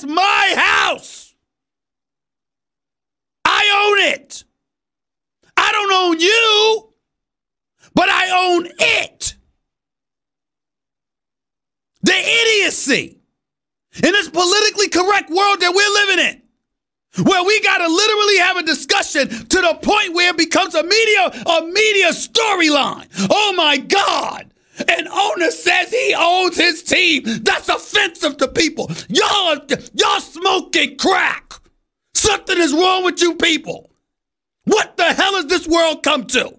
That's my house. I own it. I don't own you, but I own it. The idiocy in this politically correct world that we're living in where we got to literally have a discussion to the point where it becomes a media a media storyline. Oh my god. An owner says he owns his team. That's offensive to people. Y'all, y'all smoking crack. Something is wrong with you people. What the hell has this world come to?